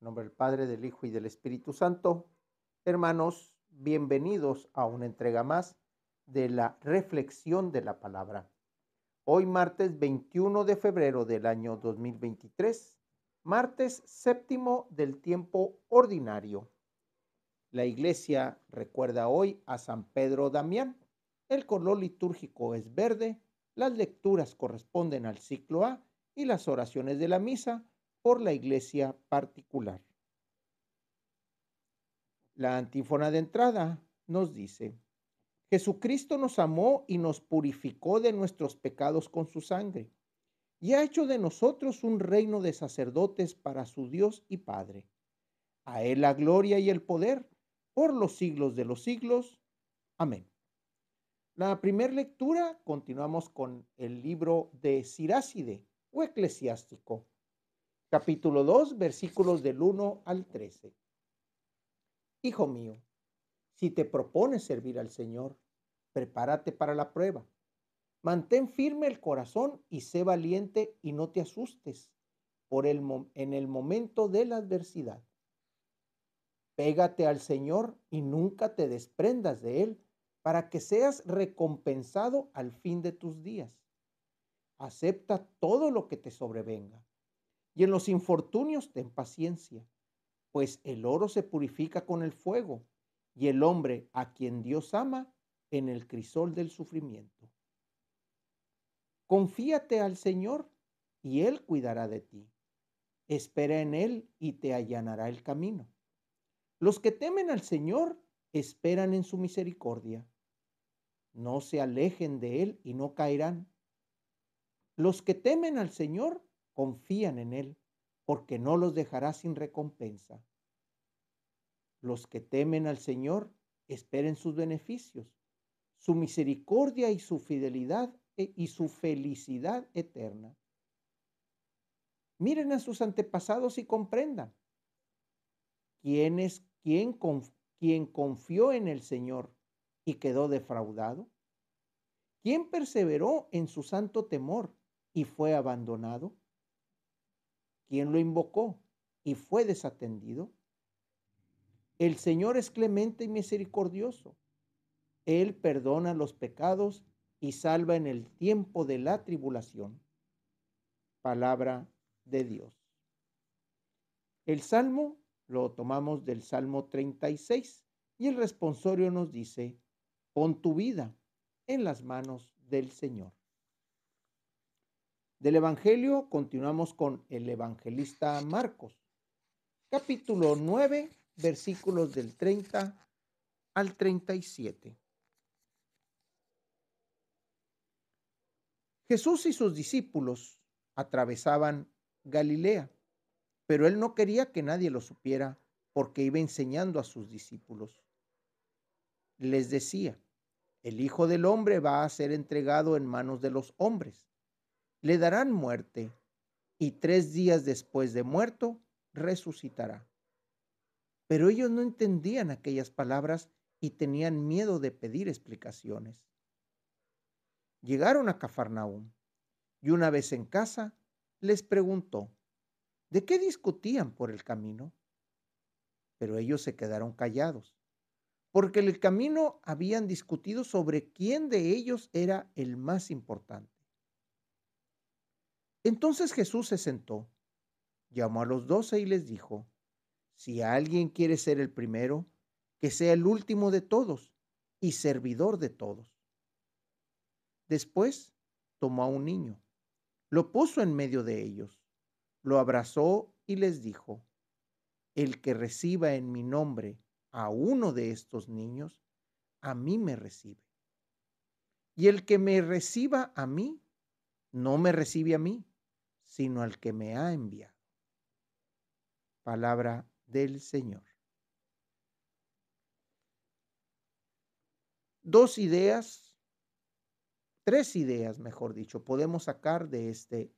En nombre del Padre, del Hijo y del Espíritu Santo. Hermanos, bienvenidos a una entrega más de la reflexión de la palabra. Hoy martes 21 de febrero del año 2023, martes séptimo del tiempo ordinario. La iglesia recuerda hoy a San Pedro Damián. El color litúrgico es verde, las lecturas corresponden al ciclo A y las oraciones de la misa por la iglesia particular. La antífona de entrada nos dice, Jesucristo nos amó y nos purificó de nuestros pecados con su sangre, y ha hecho de nosotros un reino de sacerdotes para su Dios y Padre. A Él la gloria y el poder por los siglos de los siglos. Amén. La primera lectura continuamos con el libro de Siráside o eclesiástico capítulo 2, versículos del 1 al 13. Hijo mío, si te propones servir al Señor, prepárate para la prueba. Mantén firme el corazón y sé valiente y no te asustes por el en el momento de la adversidad. Pégate al Señor y nunca te desprendas de Él para que seas recompensado al fin de tus días. Acepta todo lo que te sobrevenga y en los infortunios ten paciencia, pues el oro se purifica con el fuego, y el hombre a quien Dios ama en el crisol del sufrimiento. Confíate al Señor y Él cuidará de ti. Espera en Él y te allanará el camino. Los que temen al Señor esperan en su misericordia. No se alejen de Él y no caerán. Los que temen al Señor confían en Él, porque no los dejará sin recompensa. Los que temen al Señor esperen sus beneficios, su misericordia y su fidelidad e, y su felicidad eterna. Miren a sus antepasados y comprendan quién es quien, confió en el Señor y quedó defraudado. ¿Quién perseveró en su santo temor y fue abandonado? quien lo invocó y fue desatendido. El Señor es clemente y misericordioso. Él perdona los pecados y salva en el tiempo de la tribulación. Palabra de Dios. El salmo lo tomamos del Salmo 36 y el responsorio nos dice, pon tu vida en las manos del Señor. Del Evangelio continuamos con el evangelista Marcos, capítulo 9, versículos del 30 al 37. Jesús y sus discípulos atravesaban Galilea, pero él no quería que nadie lo supiera porque iba enseñando a sus discípulos. Les decía, el Hijo del Hombre va a ser entregado en manos de los hombres le darán muerte, y tres días después de muerto resucitará. Pero ellos no entendían aquellas palabras y tenían miedo de pedir explicaciones. Llegaron a Cafarnaúm y una vez en casa les preguntó, ¿de qué discutían por el camino? Pero ellos se quedaron callados, porque en el camino habían discutido sobre quién de ellos era el más importante. Entonces Jesús se sentó, llamó a los doce y les dijo, si alguien quiere ser el primero, que sea el último de todos y servidor de todos. Después tomó a un niño, lo puso en medio de ellos, lo abrazó y les dijo, el que reciba en mi nombre a uno de estos niños, a mí me recibe. Y el que me reciba a mí, no me recibe a mí, sino al que me ha enviado. Palabra del Señor. Dos ideas, tres ideas, mejor dicho, podemos sacar de este,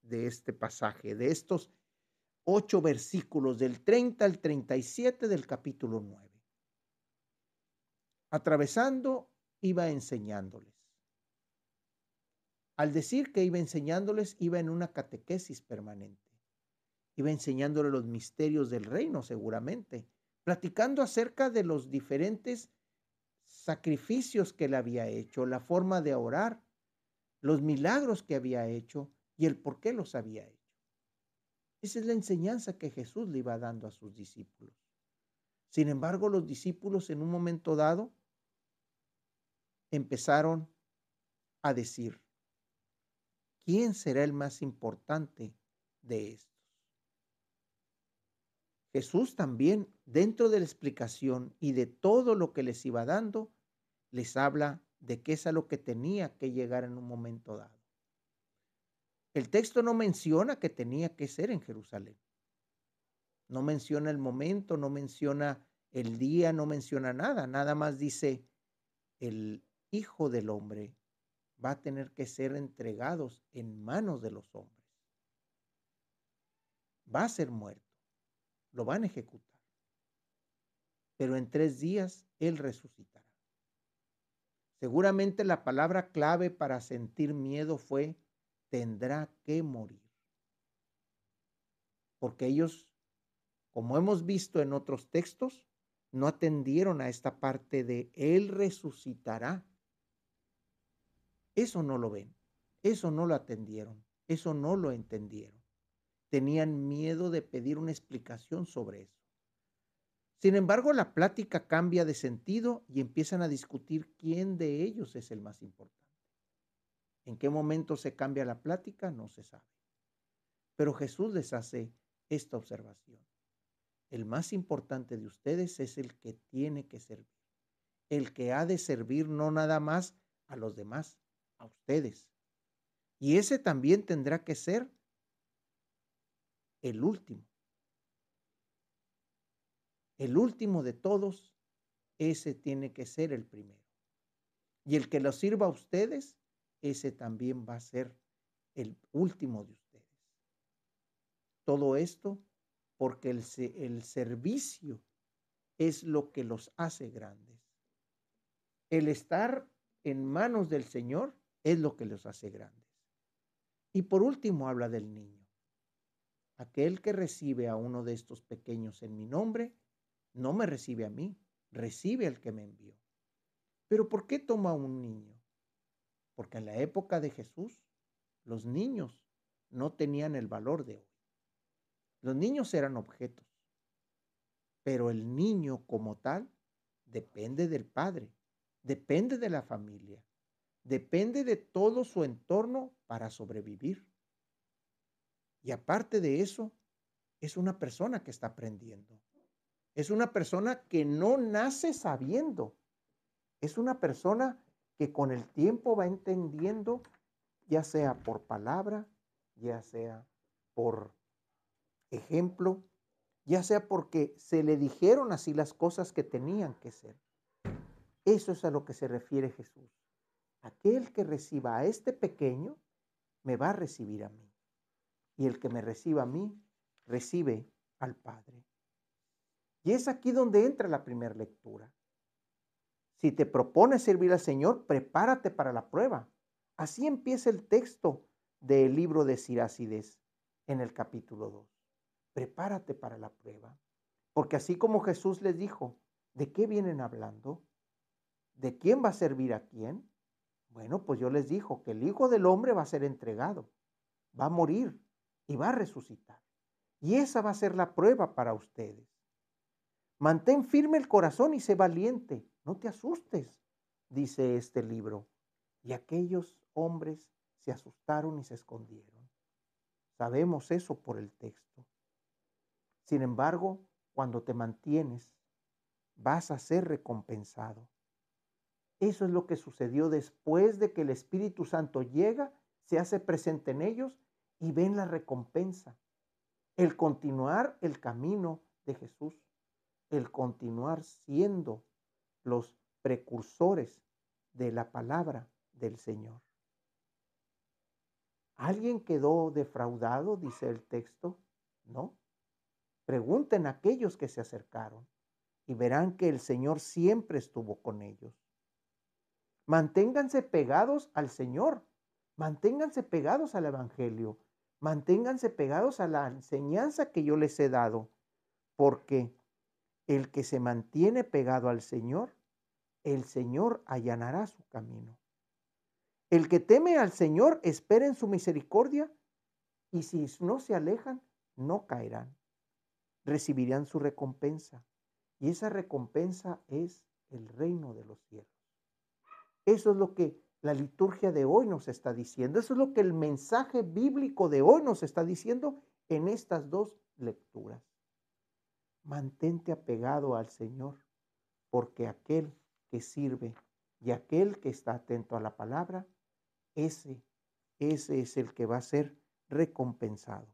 de este pasaje, de estos ocho versículos del 30 al 37 del capítulo 9. Atravesando, iba enseñándoles. Al decir que iba enseñándoles, iba en una catequesis permanente. Iba enseñándoles los misterios del reino, seguramente, platicando acerca de los diferentes sacrificios que él había hecho, la forma de orar, los milagros que había hecho y el por qué los había hecho. Esa es la enseñanza que Jesús le iba dando a sus discípulos. Sin embargo, los discípulos en un momento dado empezaron a decir, ¿quién será el más importante de estos? Jesús también, dentro de la explicación y de todo lo que les iba dando, les habla de qué es a lo que tenía que llegar en un momento dado. El texto no menciona que tenía que ser en Jerusalén. No menciona el momento, no menciona el día, no menciona nada. Nada más dice, el Hijo del Hombre va a tener que ser entregados en manos de los hombres. Va a ser muerto, lo van a ejecutar, pero en tres días Él resucitará. Seguramente la palabra clave para sentir miedo fue, tendrá que morir. Porque ellos, como hemos visto en otros textos, no atendieron a esta parte de Él resucitará eso no lo ven, eso no lo atendieron, eso no lo entendieron. Tenían miedo de pedir una explicación sobre eso. Sin embargo, la plática cambia de sentido y empiezan a discutir quién de ellos es el más importante. En qué momento se cambia la plática no se sabe. Pero Jesús les hace esta observación. El más importante de ustedes es el que tiene que servir, el que ha de servir no nada más a los demás, a ustedes. Y ese también tendrá que ser el último. El último de todos, ese tiene que ser el primero. Y el que lo sirva a ustedes, ese también va a ser el último de ustedes. Todo esto porque el, el servicio es lo que los hace grandes. El estar en manos del Señor es lo que les hace grandes. Y por último habla del niño. Aquel que recibe a uno de estos pequeños en mi nombre, no me recibe a mí, recibe al que me envió. Pero ¿por qué toma un niño? Porque en la época de Jesús, los niños no tenían el valor de hoy. Los niños eran objetos, pero el niño como tal depende del padre, depende de la familia, depende de todo su entorno para sobrevivir. Y aparte de eso, es una persona que está aprendiendo. Es una persona que no nace sabiendo. Es una persona que con el tiempo va entendiendo, ya sea por palabra, ya sea por ejemplo, ya sea porque se le dijeron así las cosas que tenían que ser. Eso es a lo que se refiere Jesús aquel que reciba a este pequeño, me va a recibir a mí. Y el que me reciba a mí, recibe al Padre. Y es aquí donde entra la primera lectura. Si te propones servir al Señor, prepárate para la prueba. Así empieza el texto del libro de Siracides en el capítulo 2. Prepárate para la prueba. Porque así como Jesús les dijo, ¿de qué vienen hablando? ¿De quién va a servir a quién? Bueno, pues yo les dijo que el Hijo del Hombre va a ser entregado, va a morir y va a resucitar. Y esa va a ser la prueba para ustedes. Mantén firme el corazón y sé valiente, no te asustes, dice este libro. Y aquellos hombres se asustaron y se escondieron. Sabemos eso por el texto. Sin embargo, cuando te mantienes, vas a ser recompensado. Eso es lo que sucedió después de que el Espíritu Santo llega, se hace presente en ellos y ven la recompensa. El continuar el camino de Jesús, el continuar siendo los precursores de la palabra del Señor. ¿Alguien quedó defraudado? Dice el texto. No. Pregunten a aquellos que se acercaron y verán que el Señor siempre estuvo con ellos. Manténganse pegados al Señor, manténganse pegados al Evangelio, manténganse pegados a la enseñanza que yo les he dado, porque el que se mantiene pegado al Señor, el Señor allanará su camino. El que teme al Señor espera en su misericordia y si no se alejan, no caerán. Recibirán su recompensa y esa recompensa es el reino de los cielos. Eso es lo que la liturgia de hoy nos está diciendo. Eso es lo que el mensaje bíblico de hoy nos está diciendo en estas dos lecturas. Mantente apegado al Señor, porque aquel que sirve y aquel que está atento a la palabra, ese, ese es el que va a ser recompensado.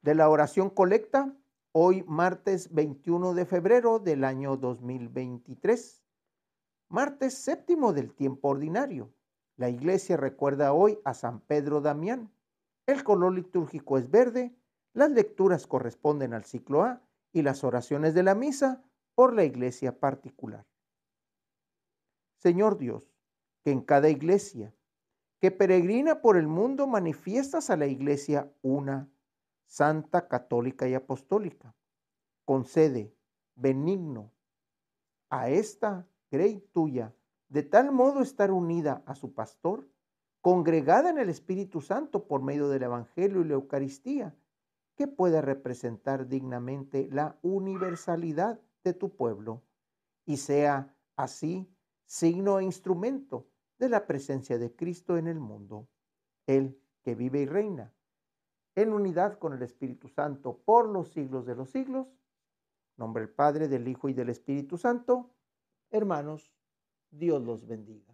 De la oración colecta, hoy martes 21 de febrero del año 2023 martes séptimo del tiempo ordinario. La iglesia recuerda hoy a San Pedro Damián. El color litúrgico es verde, las lecturas corresponden al ciclo A y las oraciones de la misa por la iglesia particular. Señor Dios, que en cada iglesia que peregrina por el mundo manifiestas a la iglesia una, santa, católica y apostólica. Concede, benigno, a esta crey tuya, de tal modo estar unida a su pastor, congregada en el Espíritu Santo por medio del Evangelio y la Eucaristía, que pueda representar dignamente la universalidad de tu pueblo y sea así signo e instrumento de la presencia de Cristo en el mundo, el que vive y reina, en unidad con el Espíritu Santo por los siglos de los siglos. Nombre el Padre, del Hijo y del Espíritu Santo. Hermanos, Dios los bendiga.